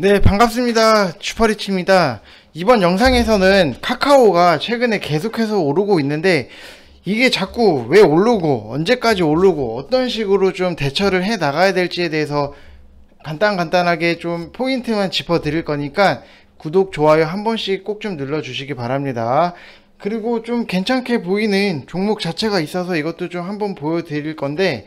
네 반갑습니다 슈퍼리치입니다 이번 영상에서는 카카오가 최근에 계속해서 오르고 있는데 이게 자꾸 왜 오르고 언제까지 오르고 어떤 식으로 좀 대처를 해 나가야 될지에 대해서 간단간단하게 좀 포인트만 짚어 드릴 거니까 구독 좋아요 한 번씩 꼭 좀 눌러 주시기 바랍니다 그리고 좀 괜찮게 보이는 종목 자체가 있어서 이것도 좀 한번 보여 드릴 건데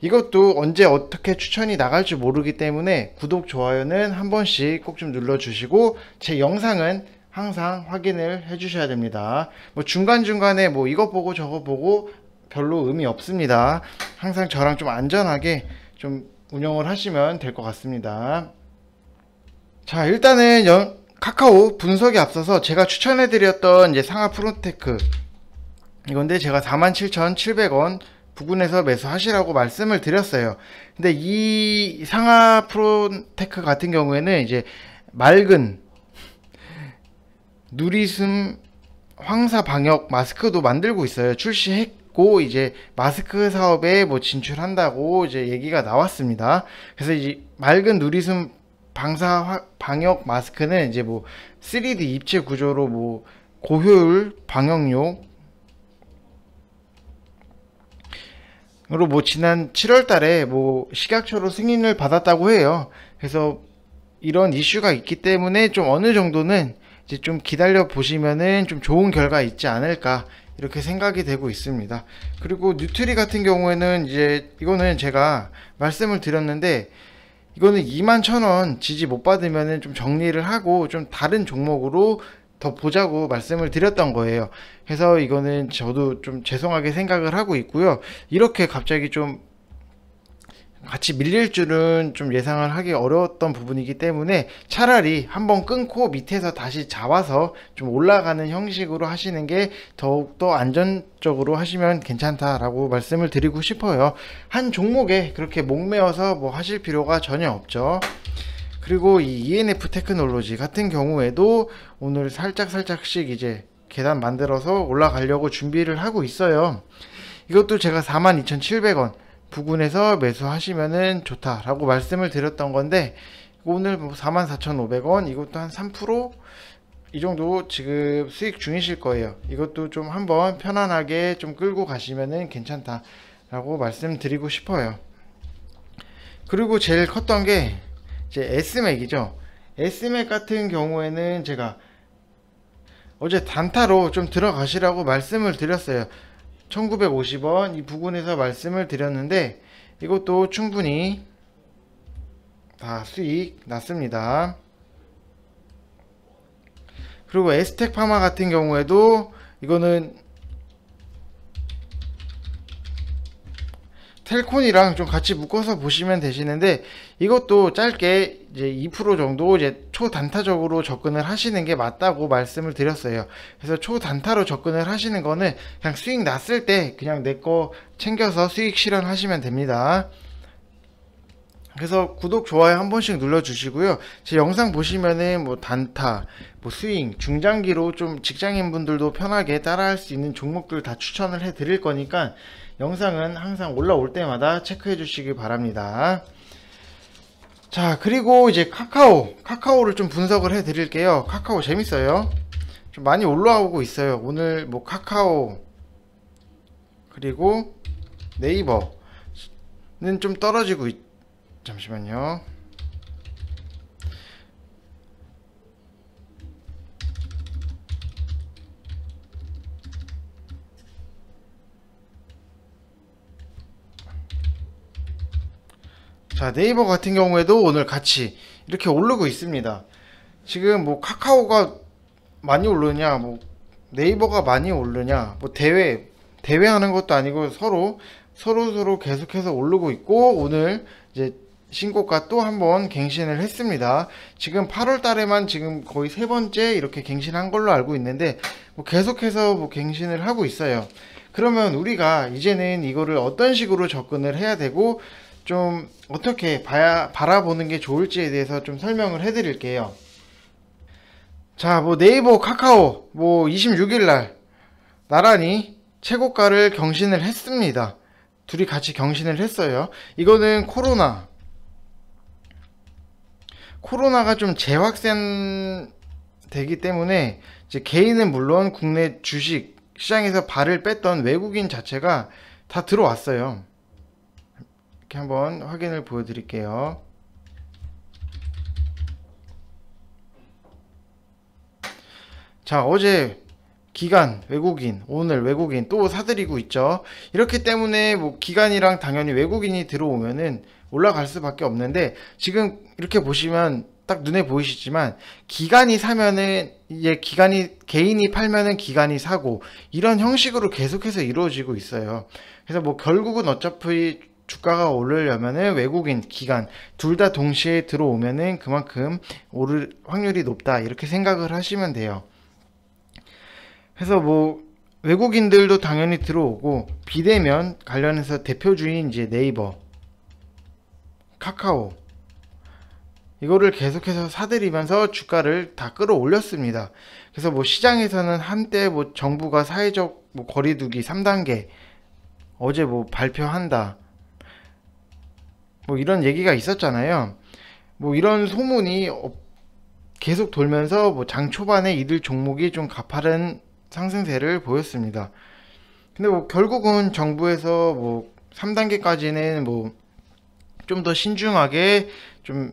이것도 언제 어떻게 추천이 나갈지 모르기 때문에 구독, 좋아요는 한 번씩 꼭 좀 눌러주시고 제 영상은 항상 확인을 해주셔야 됩니다. 뭐 중간중간에 뭐 이것 보고 저거 보고 별로 의미 없습니다. 항상 저랑 좀 안전하게 좀 운영을 하시면 될 것 같습니다. 자 일단은 영, 카카오 분석에 앞서서 제가 추천해드렸던 이제 상하 프론테크 이건데 제가 47,700원 부근에서 매수하시라고 말씀을 드렸어요. 근데 이 상하 프로테크 같은 경우에는 이제 맑은 누리숨 황사 방역 마스크도 만들고 있어요. 출시했고 이제 마스크 사업에 뭐 진출한다고 이제 얘기가 나왔습니다. 그래서 이제 맑은 누리숨 방사 방역 마스크는 이제 뭐 3D 입체 구조로 뭐 고효율 방역용 으로 뭐 지난 7월 달에 뭐 식약처로 승인을 받았다고 해요. 그래서 이런 이슈가 있기 때문에 좀 어느 정도는 이제 좀 기다려 보시면은 좀 좋은 결과 있지 않을까 이렇게 생각이 되고 있습니다. 그리고 뉴트리 같은 경우에는 이제 이거는 제가 말씀을 드렸는데 이거는 21,000원 지지 못 받으면은 좀 정리를 하고 좀 다른 종목으로 더 보자고 말씀을 드렸던 거예요. 그래서 이거는 저도 좀 죄송하게 생각을 하고 있고요. 이렇게 갑자기 좀 같이 밀릴 줄은 좀 예상을 하기 어려웠던 부분이기 때문에 차라리 한번 끊고 밑에서 다시 잡아서 좀 올라가는 형식으로 하시는 게 더욱더 안전적으로 하시면 괜찮다라고 말씀을 드리고 싶어요. 한 종목에 그렇게 목매어서 뭐 하실 필요가 전혀 없죠. 그리고 이 ENF 테크놀로지 같은 경우에도 오늘 살짝살짝씩 이제 계단 만들어서 올라가려고 준비를 하고 있어요. 이것도 제가 42,700원 부근에서 매수하시면 좋다라고 말씀을 드렸던 건데 오늘 44,500원 뭐 이것도 한 3%이 정도 지금 수익 중이실 거예요. 이것도 좀 한번 편안하게 좀 끌고 가시면 괜찮다라고 말씀드리고 싶어요. 그리고 제일 컸던 게 이제 S맥이죠. S맥 같은 경우에는 제가 어제 단타로 좀 들어가시라고 말씀을 드렸어요. 1950원 이 부근에서 말씀을 드렸는데 이것도 충분히 다 수익 났습니다. 그리고 에스텍 파마 같은 경우에도 이거는 텔콘이랑 좀 같이 묶어서 보시면 되시는데 이것도 짧게 이제 2% 정도 이제 초단타적으로 접근을 하시는 게 맞다고 말씀을 드렸어요. 그래서 초단타로 접근을 하시는 거는 그냥 수익 났을 때 그냥 내 거 챙겨서 수익 실현하시면 됩니다. 그래서 구독 좋아요 한 번씩 눌러주시고요 제 영상 보시면은 뭐 단타 뭐 스윙 중장기로 좀 직장인분들도 편하게 따라할 수 있는 종목들 다 추천을 해 드릴 거니까 영상은 항상 올라올 때마다 체크해 주시기 바랍니다 자 그리고 이제 카카오 카카오를 좀 분석을 해 드릴게요 카카오 재밌어요 좀 많이 올라오고 있어요 오늘 뭐 카카오 그리고 네이버는 좀 떨어지고 있죠 잠시만요. 자 네이버 같은 경우에도 오늘 같이 이렇게 오르고 있습니다 지금 뭐 카카오가 많이 오르냐 뭐 네이버가 많이 오르냐 뭐 대회 대회하는 것도 아니고 서로 서로 서로 계속해서 오르고 있고 오늘 이제 신고가 또 한번 갱신을 했습니다. 지금 8월 달에만 지금 거의 세 번째 이렇게 갱신한 걸로 알고 있는데 뭐 계속해서 뭐 갱신을 하고 있어요. 그러면 우리가 이제는 이거를 어떤 식으로 접근을 해야 되고 좀 어떻게 봐야, 바라보는 게 좋을지에 대해서 좀 설명을 해 드릴게요. 자, 뭐 네이버, 카카오 뭐 26일 날 나란히 최고가를 경신을 했습니다. 둘이 같이 경신을 했어요. 이거는 코로나 코로나가 좀 재확산 되기 때문에 이제 개인은 물론 국내 주식 시장에서 발을 뺐던 외국인 자체가 다 들어왔어요. 이렇게 한번 확인을 보여드릴게요. 자, 어제 기간, 외국인, 오늘 외국인 또 사들이고 있죠. 이렇기 때문에 뭐 기간이랑 당연히 외국인이 들어오면은 올라갈 수밖에 없는데 지금 이렇게 보시면 딱 눈에 보이시지만 기간이 사면은 이제 기간이 개인이 팔면은 기간이 사고 이런 형식으로 계속해서 이루어지고 있어요. 그래서 뭐 결국은 어차피 주가가 오르려면은 외국인 기간 둘 다 동시에 들어오면은 그만큼 오를 확률이 높다 이렇게 생각을 하시면 돼요. 해서 뭐 외국인들도 당연히 들어오고 비대면 관련해서 대표주인 이제 네이버 카카오 이거를 계속해서 사들이면서 주가를 다 끌어올렸습니다. 그래서 뭐 시장에서는 한때 뭐 정부가 사회적 뭐 거리두기 3단계 어제 뭐 발표한다 뭐 이런 얘기가 있었잖아요. 뭐 이런 소문이 계속 돌면서 뭐 장 초반에 이들 종목이 좀 가파른 상승세를 보였습니다. 근데 뭐 결국은 정부에서 뭐 3단계까지는 뭐 좀 더 신중하게 좀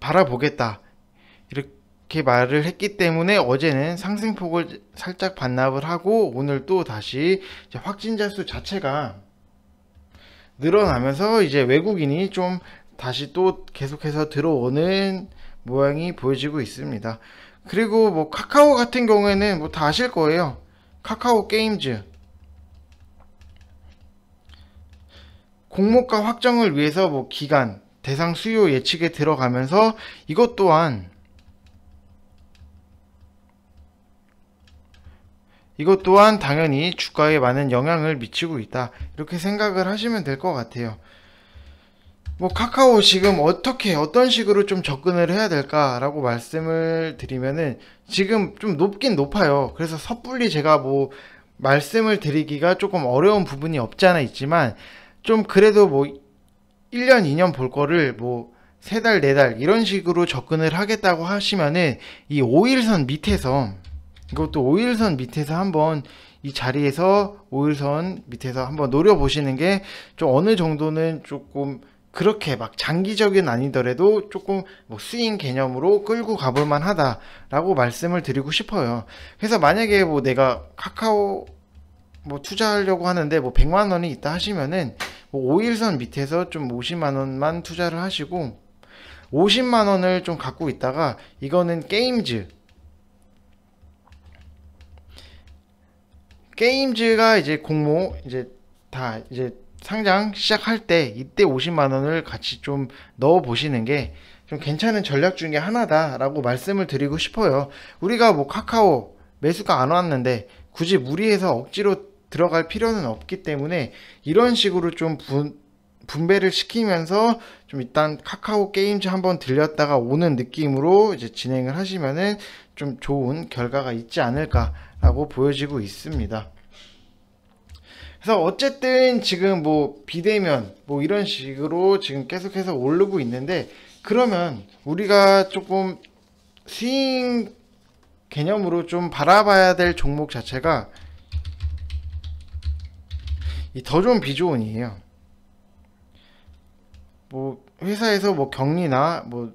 바라보겠다. 이렇게 말을 했기 때문에 어제는 상승폭을 살짝 반납을 하고 오늘 또 다시 확진자 수 자체가 늘어나면서 이제 외국인이 좀 다시 또 계속해서 들어오는 모양이 보여지고 있습니다. 그리고 뭐 카카오 같은 경우에는 뭐 다 아실 거예요. 카카오 게임즈 공모가 확정을 위해서 뭐 기간, 대상 수요 예측에 들어가면서 이것 또한 이것 또한 당연히 주가에 많은 영향을 미치고 있다. 이렇게 생각을 하시면 될 것 같아요. 뭐 카카오 지금 어떻게 어떤 식으로 좀 접근을 해야 될까라고 말씀을 드리면은 지금 좀 높긴 높아요. 그래서 섣불리 제가 뭐 말씀을 드리기가 조금 어려운 부분이 없지 않아 있지만 좀 그래도 뭐 1년 2년 볼 거를 뭐 3달 4달 이런 식으로 접근을 하겠다고 하시면은 이 5일선 밑에서 이것도 5일선 밑에서 한번 이 자리에서 5일선 밑에서 한번 노려보시는 게 좀 어느 정도는 조금 그렇게 막 장기적인 아니더라도 조금 뭐 스윙 개념으로 끌고 가볼만 하다라고 말씀을 드리고 싶어요. 그래서 만약에 뭐 내가 카카오 뭐 투자하려고 하는데 뭐 100만 원이 있다 하시면은 뭐 5일선 밑에서 좀 50만 원만 투자를 하시고 50만 원을 좀 갖고 있다가 이거는 게임즈 게임즈가 이제 공모 이제 다 이제 상장 시작할 때 이때 50만 원을 같이 좀 넣어 보시는 게 좀 괜찮은 전략 중에 하나다라고 말씀을 드리고 싶어요. 우리가 뭐 카카오 매수가 안 왔는데 굳이 무리해서 억지로 들어갈 필요는 없기 때문에 이런 식으로 좀 분, 분배를 시키면서 좀 일단 카카오 게임즈 한번 들렸다가 오는 느낌으로 이제 진행을 하시면은 좀 좋은 결과가 있지 않을까라고 보여지고 있습니다. 그래서 어쨌든 지금 뭐 비대면 뭐 이런 식으로 지금 계속해서 오르고 있는데 그러면 우리가 조금 스윙 개념으로 좀 바라봐야 될 종목 자체가 이 더 좋은 비조언이에요. 뭐 회사에서 뭐 격리나 뭐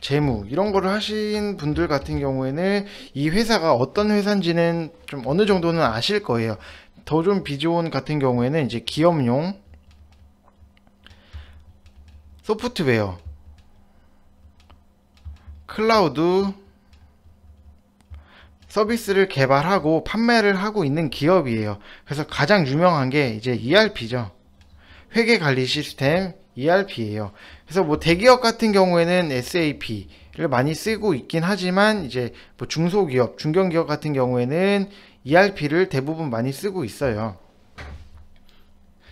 재무 이런 거를 하신 분들 같은 경우에는 이 회사가 어떤 회사인지는 좀 어느 정도는 아실 거예요. 더존 비즈온 같은 경우에는 이제 기업용 소프트웨어 클라우드 서비스를 개발하고 판매를 하고 있는 기업이에요. 그래서 가장 유명한 게 이제 ERP죠. 회계 관리 시스템 e r p 에요 그래서 뭐 대기업 같은 경우에는 SAP, 를 많이 쓰고 있긴 하지만 이제 뭐 중소기업, 중견기업 같은 경우에는 ERP를 대부분 많이 쓰고 있어요.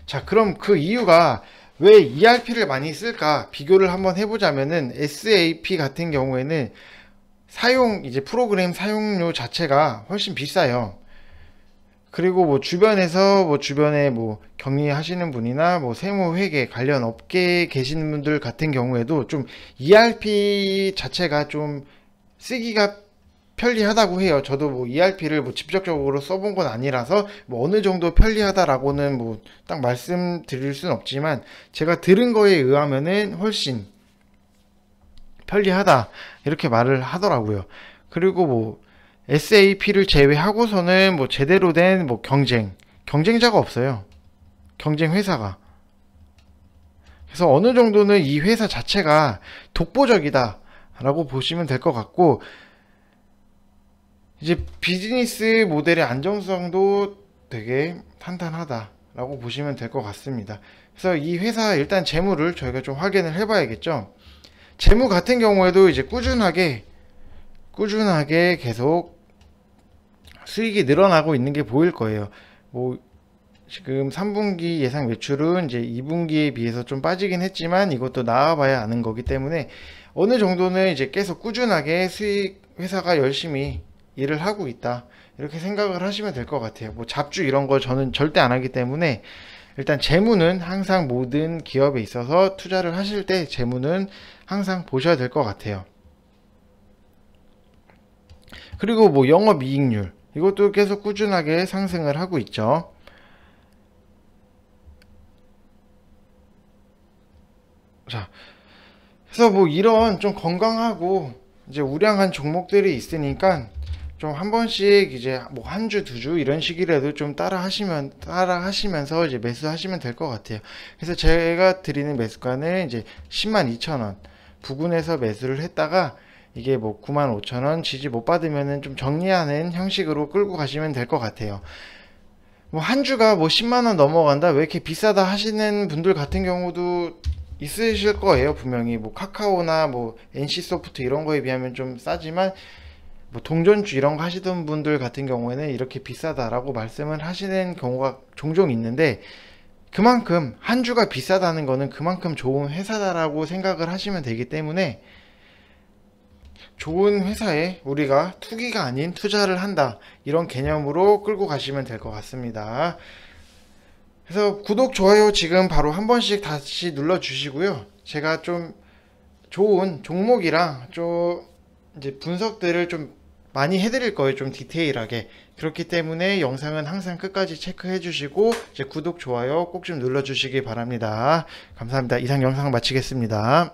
자, 그럼 그 이유가 왜 ERP를 많이 쓸까 비교를 한번 해보자면은 SAP 같은 경우에는 사용 이제 프로그램 사용료 자체가 훨씬 비싸요. 그리고 뭐 주변에서 뭐 주변에 뭐 격리하시는 분이나 뭐 세무 회계 관련 업계에 계시는 분들 같은 경우에도 좀 ERP 자체가 좀 쓰기가 편리하다고 해요. 저도 뭐 ERP를 뭐 직접적으로 써본 건 아니라서 뭐 어느 정도 편리하다라고는 뭐 딱 말씀드릴 수는 없지만 제가 들은 거에 의하면은 훨씬 편리하다 이렇게 말을 하더라고요. 그리고 뭐 SAP를 제외하고서는 뭐 제대로 된 뭐 경쟁, 경쟁자가 없어요. 경쟁 회사가. 그래서 어느 정도는 이 회사 자체가 독보적이다 라고 보시면 될 것 같고 이제 비즈니스 모델의 안정성도 되게 탄탄하다 라고 보시면 될 것 같습니다 그래서 이 회사 일단 재무를 저희가 좀 확인을 해 봐야겠죠 재무 같은 경우에도 이제 꾸준하게 꾸준하게 계속 수익이 늘어나고 있는 게 보일 거예요. 뭐 지금 3분기 예상 매출은 이제 2분기에 비해서 좀 빠지긴 했지만 이것도 나와봐야 아는 거기 때문에 어느 정도는 이제 계속 꾸준하게 수익 회사가 열심히 일을 하고 있다 이렇게 생각을 하시면 될 것 같아요. 뭐 잡주 이런 거 저는 절대 안 하기 때문에 일단 재무는 항상 모든 기업에 있어서 투자를 하실 때 재무는 항상 보셔야 될 것 같아요. 그리고 뭐 영업이익률 이것도 계속 꾸준하게 상승을 하고 있죠. 자, 그래서 뭐 이런 좀 건강하고 이제 우량한 종목들이 있으니까 좀 한 번씩 이제 뭐 한 주 두주 주 이런 식이라도 좀 따라 하시면 따라 하시면서 이제 매수하시면 될 것 같아요. 그래서 제가 드리는 매수가는 이제 1 0 2 0원 부근에서 매수를 했다가 이게 뭐 95,000원 지지 못 받으면은 좀 정리하는 형식으로 끌고 가시면 될 것 같아요. 뭐 한 주가 뭐 10만원 넘어간다 왜 이렇게 비싸다 하시는 분들 같은 경우도 있으실 거예요 분명히 뭐 카카오나 뭐 NC소프트 이런 거에 비하면 좀 싸지만 뭐 동전주 이런 거 하시던 분들 같은 경우에는 이렇게 비싸다라고 말씀을 하시는 경우가 종종 있는데 그만큼 한 주가 비싸다는 거는 그만큼 좋은 회사다라고 생각을 하시면 되기 때문에 좋은 회사에 우리가 투기가 아닌 투자를 한다 이런 개념으로 끌고 가시면 될 것 같습니다 그래서 구독 좋아요 지금 바로 한 번씩 다시 눌러 주시고요 제가 좀 좋은 종목이랑 좀 이제 분석들을 좀 많이 해드릴 거예요 좀 디테일하게 그렇기 때문에 영상은 항상 끝까지 체크해 주시고 이제 구독 좋아요 꼭 좀 눌러 주시기 바랍니다 감사합니다 이상 영상 마치겠습니다